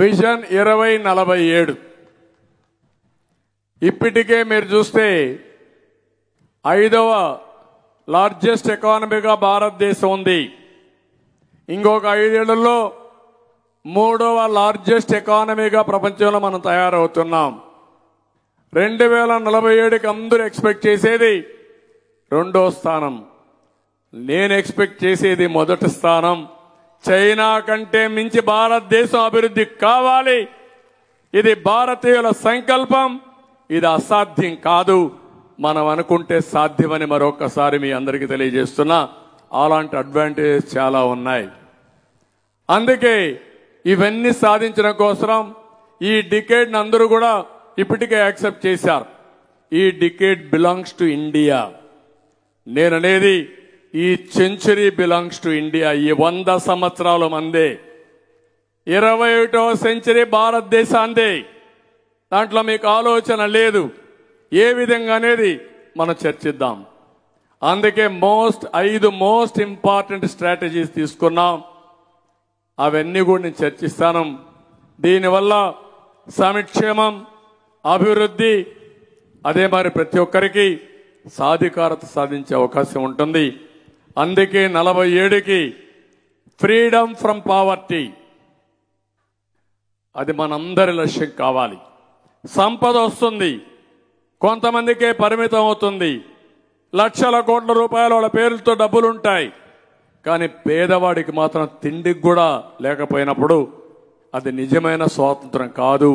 vision ఇరవై నలభై ఏడు ఇప్పటికే మీరు చూస్తే ఐదవ లార్జెస్ట్ ఎకానమీగా భారతదేశం ఉంది ఇంకొక ఐదేళ్లలో మూడవ లార్జెస్ట్ ఎకానమీగా ప్రపంచంలో మనం తయారవుతున్నాం రెండు వేల నలభై ఏడుకి అందరూ ఎక్స్పెక్ట్ చేసేది రెండో స్థానం నేను ఎక్స్పెక్ట్ చేసేది మొదటి స్థానం చైనా కంటే మించి భారతదేశం అభివృద్ధి కావాలి ఇది భారతీయుల సంకల్పం ఇది అసాధ్యం కాదు మనం అనుకుంటే సాధ్యమని మరొకసారి మీ అందరికీ తెలియజేస్తున్నా అలాంటి అడ్వాంటేజెస్ చాలా ఉన్నాయి అందుకే ఇవన్నీ సాధించడం కోసం ఈ డికేడ్ని అందరూ కూడా ఇప్పటికే యాక్సెప్ట్ చేశారు ఈ డికేడ్ బిలాంగ్స్ టు ఇండియా నేననేది ఈ సెంచురీ బిలాంగ్స్ టు ఇండియా ఈ వంద సంవత్సరాల మందే ఇరవై ఒకటో సెంచరీ భారతదేశాందే దాంట్లో మీకు ఆలోచన లేదు ఏ విధంగా అనేది మనం చర్చిద్దాం అందుకే మోస్ట్ ఐదు మోస్ట్ ఇంపార్టెంట్ స్ట్రాటజీస్ తీసుకున్నాం అవన్నీ కూడా నేను చర్చిస్తాను దీనివల్ల సంక్షేమం అభివృద్ధి అదే మరి ప్రతి ఒక్కరికి సాధికారత సాధించే అవకాశం ఉంటుంది అందుకే నలభై ఏడుకి ఫ్రీడమ్ ఫ్రమ్ పావర్టీ అది మనందరి లక్ష్యం కావాలి సంపద వస్తుంది కొంతమందికే పరిమితం అవుతుంది లక్షల కోట్ల రూపాయల వాళ్ళ పేర్లతో డబ్బులుంటాయి కానీ పేదవాడికి మాత్రం తిండికి కూడా లేకపోయినప్పుడు అది నిజమైన స్వాతంత్రం కాదు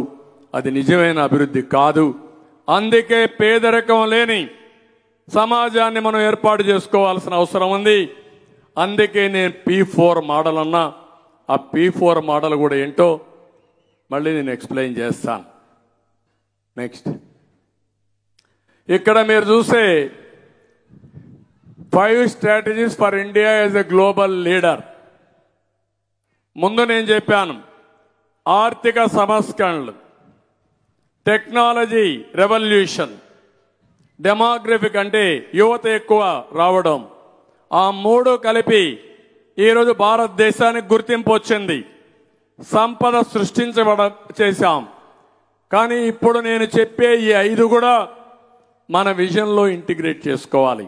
అది నిజమైన అభివృద్ధి కాదు అందుకే పేదరికం లేని సమాజాన్ని మనం ఏర్పాటు చేసుకోవాల్సిన అవసరం ఉంది అందుకే నేను పీ ఫోర్ మోడల్ అన్నా ఆ పీ ఫోర్ మోడల్ కూడా ఏంటో మళ్ళీ నేను ఎక్స్ప్లెయిన్ చేస్తాను నెక్స్ట్ ఇక్కడ మీరు చూసే five strategies for India as a global leader ముందు నేను చెప్పాను ఆర్థిక సంస్కరణలు టెక్నాలజీ రెవల్యూషన్ డెమోగ్రఫిక్ అంటే యువత ఎక్కువ రావడం ఆ మూడు కలిపి ఈరోజు భారతదేశానికి గుర్తింపు వచ్చింది సంపద సృష్టించబడ చేశాం కానీ ఇప్పుడు నేను చెప్పే ఈ ఐదు కూడా మన విజన్లో ఇంటిగ్రేట్ చేసుకోవాలి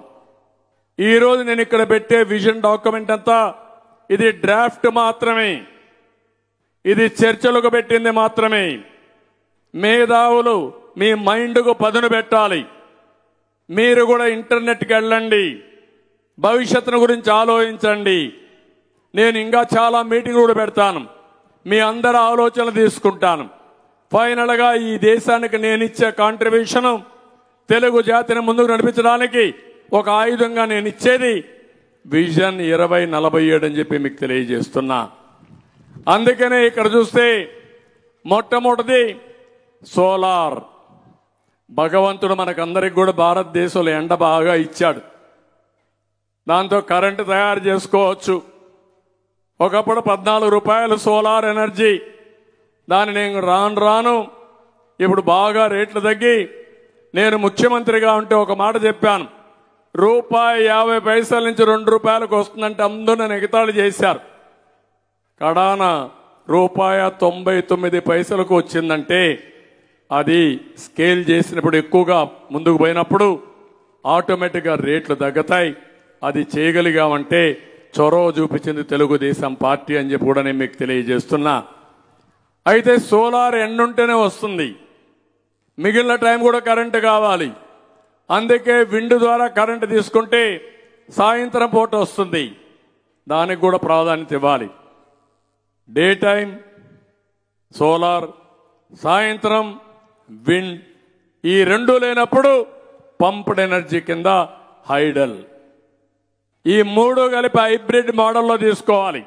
ఈరోజు నేను ఇక్కడ పెట్టే విజన్ డాక్యుమెంట్ అంతా ఇది డ్రాఫ్ట్ మాత్రమే ఇది చర్చలకు పెట్టింది మాత్రమే మేధావులు మీ మైండ్కు పదును పెట్టాలి మీరు కూడా ఇంటర్నెట్కి వెళ్ళండి భవిష్యత్తును గురించి ఆలోచించండి నేను ఇంకా చాలా మీటింగ్ కూడా పెడతాను మీ అందరి ఆలోచనలు తీసుకుంటాను ఫైనల్గా ఈ దేశానికి నేను ఇచ్చే కాంట్రిబ్యూషన్ తెలుగు జాతిని ముందుకు నడిపించడానికి ఒక ఆయుధంగా నేను ఇచ్చేది విజన్ ఇరవై నలభై ఏడు అని చెప్పి మీకు తెలియజేస్తున్నా అందుకనే ఇక్కడ చూస్తే మొట్టమొదటిది సోలార్ భగవంతుడు మనకందరికి కూడా భారతదేశంలో ఎండ బాగా ఇచ్చాడు దాంతో కరెంటు తయారు చేసుకోవచ్చు ఒకప్పుడు పద్నాలుగు రూపాయలు సోలార్ ఎనర్జీ దాన్ని నేను రాను రాను ఇప్పుడు బాగా రేట్లు తగ్గి నేను ముఖ్యమంత్రిగా ఉంటే ఒక మాట చెప్పాను రూపాయి యాభై పైసల నుంచి రెండు రూపాయలకు వస్తుందంటే అందరూ ఎగతాళి చేశారు కడాన రూపాయ తొంభై తొమ్మిది పైసలకు వచ్చిందంటే అది స్కేల్ చేసినప్పుడు ఎక్కువగా ముందుకు పోయినప్పుడు ఆటోమేటిక్గా రేట్లు తగ్గుతాయి అది చేయగలిగామంటే చొరవ చూపించింది తెలుగుదేశం పార్టీ అని చెప్పి కూడా నేను మీకు తెలియజేస్తున్నా అయితే సోలార్ ఎండుంటేనే వస్తుంది మిగిలిన టైం కూడా కరెంటు కావాలి అందుకే విండ్ ద్వారా కరెంటు తీసుకుంటే సాయంత్రం పూట వస్తుంది దానికి కూడా ప్రాధాన్యత ఇవ్వాలి డే టైం సోలార్ సాయంత్రం విండ్ ఈ రెండు లేనప్పుడు పంప్డ్ ఎనర్జీ కింద హైడల్ ఈ మూడు కలిపి హైబ్రిడ్ మోడల్లో తీసుకోవాలి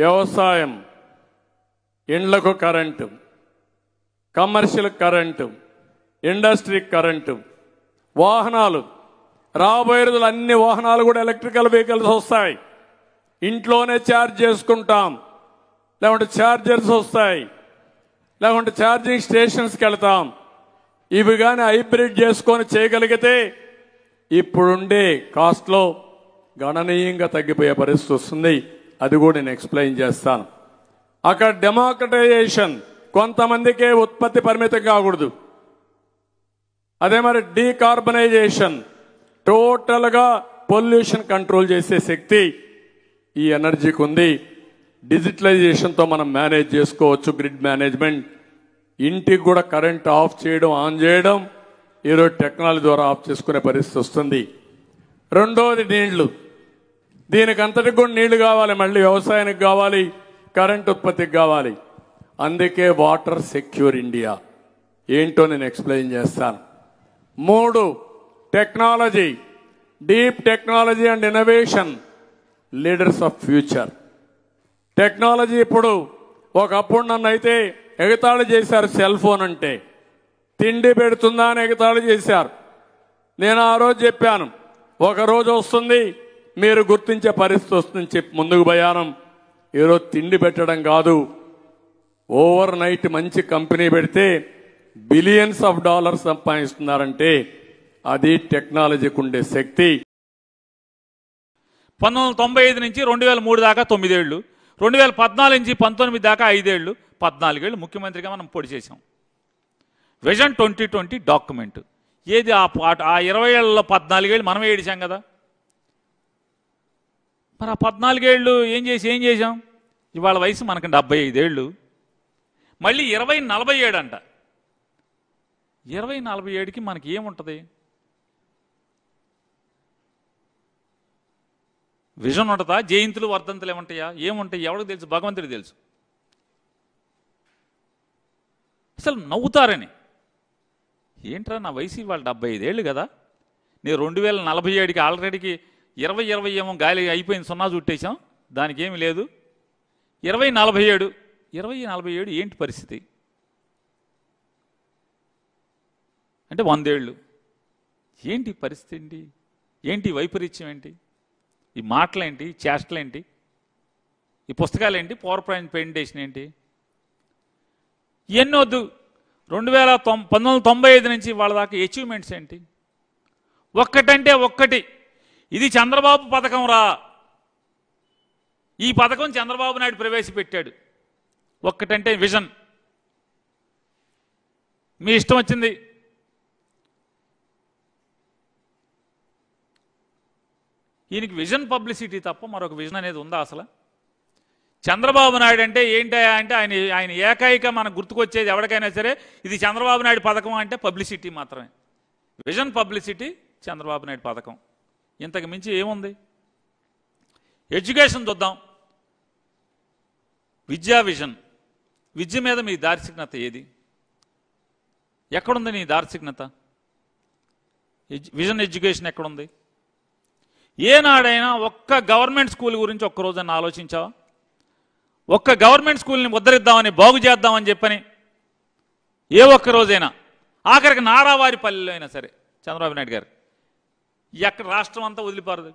వ్యవసాయం ఇండ్లకు current commercial current industry current వాహనాలు రాబోయే రోజులు అన్ని వాహనాలు కూడా ఎలక్ట్రికల్ వెహికల్స్ వస్తాయి ఇంట్లోనే ఛార్జ్ చేసుకుంటాం లేకుంటే ఛార్జర్స్ వస్తాయి లేకుంటే ఛార్జింగ్ స్టేషన్స్కి వెళ్తాం ఇవి కానీ హైబ్రిడ్ చేసుకొని చేయగలిగితే ఇప్పుడుండే కాస్ట్లో గణనీయంగా తగ్గిపోయే పరిస్థితి వస్తుంది అది కూడా నేను ఎక్స్ప్లెయిన్ చేస్తాను అక్కడ డెమోక్రటైజేషన్ కొంతమందికే ఉత్పత్తి పరిమితం కాకూడదు అదే మరి డీకార్బనైజేషన్ టోటల్గా పొల్యూషన్ కంట్రోల్ చేసే శక్తి ఈ ఎనర్జీకి ఉంది డిజిటలైజేషన్తో మనం మేనేజ్ చేసుకోవచ్చు గ్రిడ్ మేనేజ్మెంట్ ఇంటికి కూడా కరెంట్ ఆఫ్ చేయడం ఆన్ చేయడం ఈరోజు టెక్నాలజీ ద్వారా ఆఫ్ చేసుకునే పరిస్థితి వస్తుంది రెండవది నీళ్లు దీనికంతటి కూడా నీళ్లు కావాలి మళ్ళీ వ్యవసాయానికి కావాలి కరెంట్ ఉత్పత్తికి కావాలి అందుకే వాటర్ సెక్యూర్ ఇండియా ఏంటో నేను ఎక్స్ప్లెయిన్ చేస్తాను మూడు technology deep technology and innovation leaders of future technology ఇప్పుడు ఒకప్పుడు నన్ను అయితే ఎగతాళి చేశారు సెల్ ఫోన్ అంటే తిండి పెడుతుందా అని ఎగతాళి చేశారు నేను ఆ రోజు చెప్పాను ఒకరోజు వస్తుంది మీరు గుర్తించే పరిస్థితి వస్తుంది చెప్పి ముందుకు భయానం ఈరోజు తిండి పెట్టడం కాదు ఓవర్ నైట్ మంచి కంపెనీ పెడితే బిలియన్స్ ఆఫ్ డాలర్స్ సంపాదిస్తున్నారంటే అది టెక్నాలజీకి ఉండే శక్తి పంతొమ్మిది తొంభై ఐదు నుంచి రెండు వేల మూడు దాకా తొమ్మిదేళ్ళు రెండు వేల పద్నాలుగు నుంచి పంతొమ్మిది దాకా ఐదేళ్ళు పద్నాలుగేళ్ళు ముఖ్యమంత్రిగా మనం పొడి చేసాం విజన్ ట్వంటీ ట్వంటీ డాక్యుమెంట్ ఏది ఆ ఆ ఇరవై ఏళ్ళలో పద్నాలుగేళ్ళు మనమే ఏడిచాం కదా మరి ఆ పద్నాలుగేళ్ళు ఏం చేసి ఏం చేసాం ఇవాళ వయసు మనకు డెబ్బై ఐదేళ్ళు మళ్ళీ ఇరవై నలభై ఏడు అంట ఇరవై నలభై ఏడుకి మనకి ఏముంటుంది విజన్ ఉంటుందా జయంతులు వర్ధంతులు ఏముంటాయా ఏముంటాయి ఎవరికి తెలుసు భగవంతుడికి తెలుసు అసలు నవ్వుతారని ఏంట్రా నా వయసు వాళ్ళు డెబ్బై ఐదేళ్ళు కదా నేను రెండు వేల నలభై ఏడుకి ఆల్రెడీకి ఇరవై ఇరవై ఏమో గాలి అయిపోయింది సున్నా చుట్టేసాం దానికి ఏమి లేదు ఇరవై నలభై ఏడు ఇరవై నలభై ఏడు ఏంటి పరిస్థితి అంటే వందేళ్ళు ఏంటి పరిస్థితి ఏంటి ఏంటి వైపరీత్యం ఏంటి ఈ మాటలేంటి చేష్టలేంటి ఈ పుస్తకాలేంటి పవర్పాయింట్ ప్రజెంటేషన్ ఏంటి ఇవన్నీ వద్దు రెండు వేల తొం పంతొమ్మిది వందల తొంభై ఐదు నుంచి వాళ్ళ దాకా అచీవ్మెంట్స్ ఏంటి ఒక్కటంటే ఒక్కటి ఇది చంద్రబాబు పథకం రా ఈ పథకం చంద్రబాబు నాయుడు ప్రవేశపెట్టాడు ఒక్కటంటే విజన్ మీ ఇష్టం వచ్చింది ఈయనకి విజన్ పబ్లిసిటీ తప్ప మరొక విజన్ అనేది ఉందా అసలు చంద్రబాబు నాయుడు అంటే ఏంటయా అంటే ఆయన ఆయన ఏకైక మనకు గుర్తుకొచ్చేది ఎవరికైనా సరే ఇది చంద్రబాబు నాయుడు పథకం అంటే పబ్లిసిటీ మాత్రమే విజన్ పబ్లిసిటీ చంద్రబాబు నాయుడు పథకం ఇంతకు మించి ఏముంది ఎడ్యుకేషన్ చూద్దాం విద్యా విజన్ విద్య మీద మీ దార్శికత ఏది ఎక్కడుంది నీ దార్శనికత విజన్ ఎడ్యుకేషన్ ఎక్కడుంది ఏనాడైనా ఒక్క గవర్నమెంట్ స్కూల్ గురించి అని ఆలోచించావా ఒక్క గవర్నమెంట్ స్కూల్ని ముద్రిద్దామని బాగు చేద్దామని చెప్పని ఏ ఒక్కరోజైనా ఆఖరికి నారావారి పల్లెలో అయినా సరే చంద్రబాబు నాయుడు గారు ఎక్కడ రాష్ట్రం అంతా వదిలిపారదు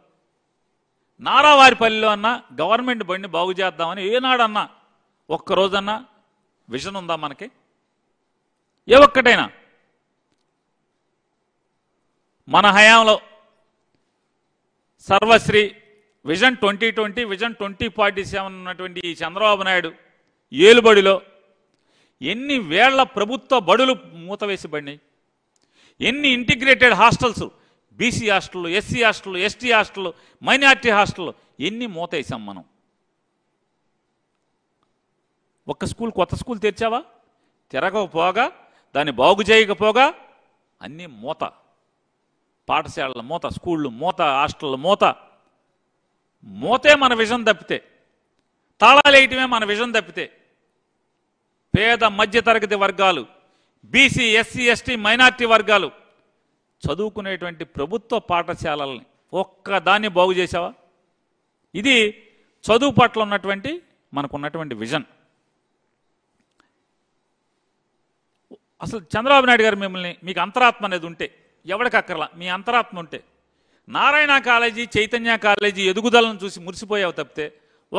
పల్లెలో అన్నా గవర్నమెంట్ బండిని బాగు చేద్దామని ఏనాడన్నా ఒక్కరోజన్నా విజన్ ఉందా మనకి ఏ ఒక్కటైనా మన హయాంలో సర్వశ్రీ vision twenty twenty vision twenty forty seven ఉన్నటువంటి ఈ చంద్రబాబు నాయుడు ఏలుబడిలో ఎన్ని వేళ్ల ప్రభుత్వ బడులు మూతవేసి పడినాయి ఎన్ని ఇంటిగ్రేటెడ్ హాస్టల్స్ బీసీ హాస్టళ్ళు ఎస్సీ హాస్టళ్ళు ఎస్టీ హాస్టళ్ళు మైనార్టీ హాస్టళ్ళు ఎన్ని మూతేసాం మనం ఒక్క స్కూల్ కొత్త స్కూల్ తెరిచావా తిరగకపోగా దాన్ని బాగు చేయకపోగా అన్నీ మూత పాఠశాలల మూత స్కూళ్ళు మూత హాస్టళ్ళ మూత మూతే మన విజన్ తప్పితే తాళాలు వేయటమే మన విజన్ తప్పితే పేద మధ్యతరగతి వర్గాలు బీసీ ఎస్సీ ఎస్టీ మైనార్టీ వర్గాలు చదువుకునేటువంటి ప్రభుత్వ పాఠశాలల్ని ఒక్కదాన్ని బాగు చేసావా ఇది చదువు పట్ల ఉన్నటువంటి మనకున్నటువంటి విజన్ అసలు చంద్రబాబు నాయుడు గారు మిమ్మల్ని మీకు అంతరాత్మ అనేది ఉంటే ఎవడికి అక్కర్లా మీ అంతరాత్మ ఉంటే నారాయణ కాలేజీ చైతన్య కాలేజీ ఎదుగుదలను చూసి మురిసిపోయావు తప్పితే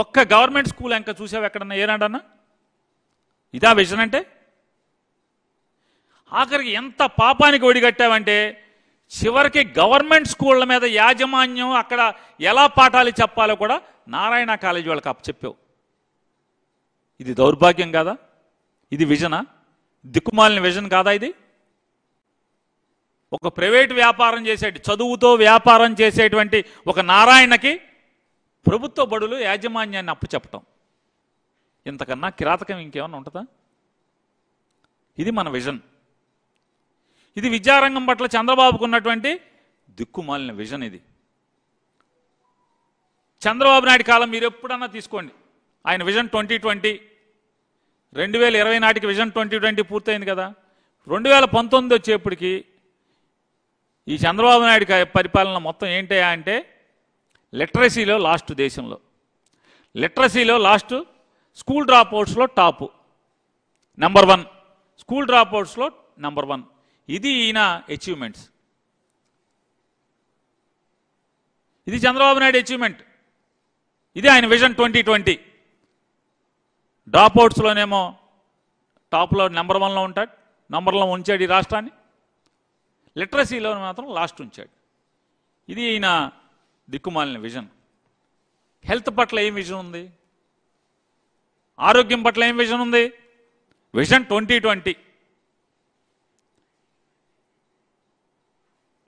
ఒక్క గవర్నమెంట్ స్కూల్ ఇంకా చూసావు ఎక్కడన్నా ఏనాడన్నా ఇదా విజన్ అంటే ఆఖరికి ఎంత పాపానికి ఒడిగట్టావంటే చివరికి గవర్నమెంట్ స్కూళ్ళ మీద యాజమాన్యం అక్కడ ఎలా పాఠాలు చెప్పాలో కూడా నారాయణ కాలేజీ వాళ్ళకి అప్పచెప్పావు ఇది దౌర్భాగ్యం కాదా ఇది విజనా దిక్కుమాలిన విజన్ కాదా ఇది ఒక ప్రైవేట్ వ్యాపారం చేసేటి చదువుతో వ్యాపారం చేసేటువంటి ఒక నారాయణకి ప్రభుత్వ బడులు యాజమాన్యాన్ని అప్పు చెప్పటం ఇంతకన్నా కిరాతకం ఇంకేమన్నా ఉంటుందా ఇది మన విజన్ ఇది విద్యారంగం పట్ల చంద్రబాబుకు ఉన్నటువంటి దిక్కుమాలిన విజన్ ఇది చంద్రబాబు నాయుడు కాలం మీరు ఎప్పుడన్నా తీసుకోండి ఆయన విజన్ ట్వంటీ ట్వంటీ రెండు వేల ఇరవై నాటికి విజన్ ట్వంటీ ట్వంటీ పూర్తయింది కదా రెండు వేల పంతొమ్మిది వచ్చేప్పటికి ఈ చంద్రబాబు నాయుడు పరిపాలన మొత్తం ఏంటయా అంటే లిటరసీలో లాస్ట్ దేశంలో లిటరసీలో లాస్ట్ స్కూల్ డ్రాప్ అవుట్స్లో top number one school drop అవుట్స్లో నెంబర్ వన్ ఇది ఈయన అచీవ్మెంట్స్ ఇది చంద్రబాబు నాయుడు అచీవ్మెంట్ ఇది ఆయన విజన్ ట్వంటీ ట్వంటీ డ్రాప్అవుట్స్లోనేమో టాప్లో నెంబర్ వన్లో ఉంటాడు నెంబర్లో ఉంచాడు ఈ రాష్ట్రాన్ని లిటరసీలో మాత్రం లాస్ట్ ఉంచాడు ఇది ఈయన దిక్కుమాలిన విజన్ హెల్త్ పట్ల ఏం విజన్ ఉంది ఆరోగ్యం పట్ల ఏం విజన్ ఉంది vision twenty twenty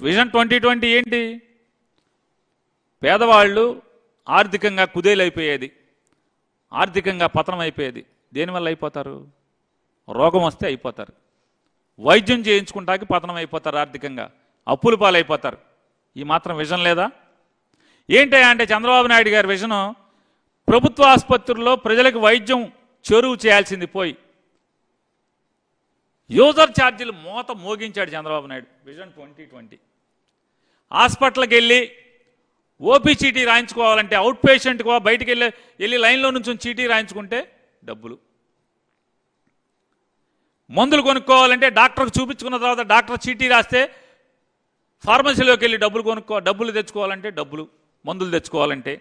vision twenty twenty ఏంటి పేదవాళ్ళు ఆర్థికంగా కుదేలైపోయేది ఆర్థికంగా పతనం అయిపోయేది దేనివల్ల అయిపోతారు రోగం వస్తే అయిపోతారు వైద్యం చేయించుకుంటాకి పతనం అయిపోతారు ఆర్థికంగా అప్పులు పాలైపోతారు ఈ మాత్రం విజన్ లేదా ఏంటి అంటే చంద్రబాబు నాయుడు గారి విజను ప్రభుత్వ ఆసుపత్రుల్లో ప్రజలకు వైద్యం చెరువు చేయాల్సింది పోయి యూజర్ ఛార్జీలు మూత మోగించాడు Chandrababu Naidu vision twenty twenty హాస్పిటల్కి వెళ్ళి ఓపీ చీటీ రాయించుకోవాలంటే అవుట్ పేషెంట్కి బయటికి వెళ్ళి వెళ్ళి లైన్లో నుంచి చీటీ రాయించుకుంటే డబ్బులు మందులు కొనుక్కోవాలంటే డాక్టర్కి చూపించుకున్న తర్వాత డాక్టర్ చీటీ రాస్తే ఫార్మసీలోకి వెళ్ళి డబ్బులు కొనుక్కో డబ్బులు తెచ్చుకోవాలంటే డబ్బులు మందులు తెచ్చుకోవాలంటే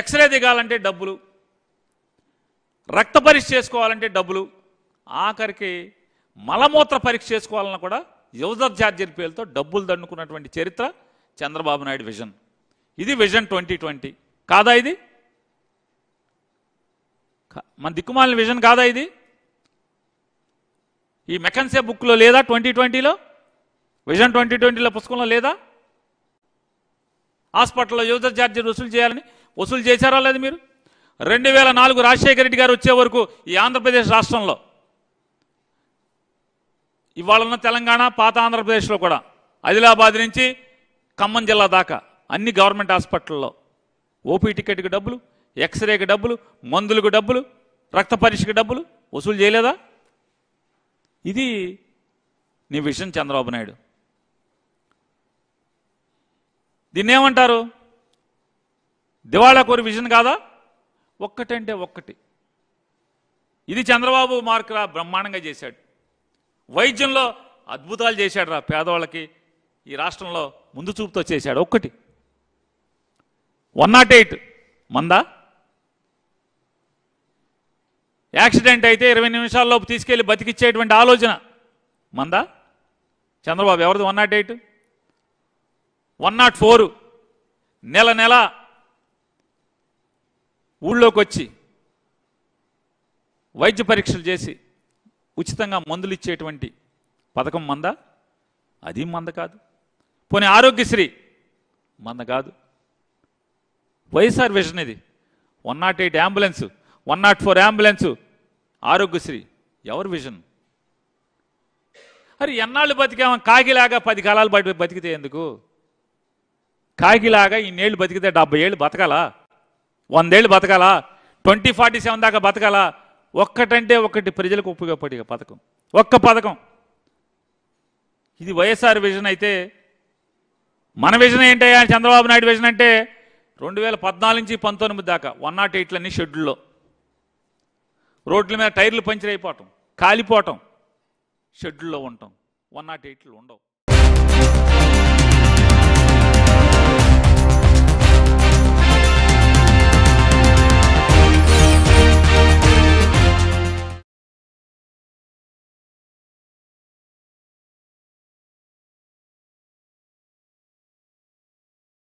ఎక్స్రే దిగాలంటే డబ్బులు రక్త పరీక్ష చేసుకోవాలంటే డబ్బులు ఆఖరికి మలమూత్ర పరీక్ష చేసుకోవాలన్నా కూడా యువజర్ ఛార్జీల పేరుతో డబ్బులు దండుకున్నటువంటి చరిత్ర చంద్రబాబు నాయుడు విజన్ ఇది విజన్ ట్వంటీ ట్వంటీ కాదా ఇది మన దిక్కుమాలిన విజన్ కాదా ఇది ఈ మెకన్సే బుక్లో లేదా ట్వంటీ ట్వంటీలో విజన్ ట్వంటీ ట్వంటీలో పుస్తకంలో లేదా హాస్పిటల్లో యూజర్ ఛార్జీలు వసూలు చేయాలని వసూలు చేశారా లేదు మీరు రెండు వేల నాలుగు రాజశేఖర రెడ్డి గారు వచ్చే వరకు ఈ ఆంధ్రప్రదేశ్ రాష్ట్రంలో ఇవాళన్న తెలంగాణ పాత ఆంధ్రప్రదేశ్లో కూడా ఆదిలాబాద్ నుంచి ఖమ్మం జిల్లా దాకా అన్ని గవర్నమెంట్ హాస్పిటల్లో ఓపీ టికెట్కి డబ్బులు ఎక్స్రేకి డబ్బులు మందులకు డబ్బులు రక్త పరీక్షకి డబ్బులు వసూలు చేయలేదా ఇది నీ విషయం చంద్రబాబు నాయుడు దీన్ని ఏమంటారు దివాళా కోరి విజన్ కాదా ఒక్కటంటే ఒక్కటి ఇది చంద్రబాబు మార్కురా బ్రహ్మాండంగా చేశాడు వైద్యంలో అద్భుతాలు చేశాడు రా పేదవాళ్ళకి ఈ రాష్ట్రంలో ముందు చూపుతో చేశాడు ఒక్కటి వన్ నాట్ ఎయిట్ మందా యాక్సిడెంట్ అయితే ఇరవై నిమిషాల్లోపు తీసుకెళ్ళి బతికిచ్చేటువంటి ఆలోచన మందా చంద్రబాబు ఎవరిది one nought eight one nought four నెల నెల ఊళ్ళోకి వచ్చి వైద్య పరీక్షలు చేసి ఉచితంగా మందులు ఇచ్చేటువంటి పథకం మందా అది మంద కాదు పోనీ ఆరోగ్యశ్రీ మంద కాదు వైఎస్ఆర్ విజన్ ఇది one nought eight ambulance one nought four ambulance Aarogyasri ఎవరు విజన్ అరే ఎన్నాళ్ళు బతికామా కాకిలాగా పది కాలాలు బయట బతికితే ఎందుకు కాకిలాగా ఇన్నేళ్ళు బతికితే డెబ్బై ఏళ్ళు బతకాలా వందేళ్ళు బతకాలా ట్వంటీ ఫార్టీ సెవెన్ దాకా బతకాలా ఒక్కటంటే ఒక్కటి ప్రజలకు ఉపయోగపడే పథకం ఒక్క పథకం ఇది వైఎస్ఆర్ విజన్ అయితే మన విజన్ ఏంటయ్యా చంద్రబాబు నాయుడు విజన్ అంటే రెండు వేల పద్నాలుగు నుంచి పంతొమ్మిది దాకా వన్ నాట్ ఎయిట్లన్నీ షెడ్యూల్లో రోడ్ల మీద టైర్లు పంచర్ అయిపోవటం కాలిపోవటం షెడ్యూల్లో ఉండటం వన్ నాట్ ఎయిట్లు ఉండవు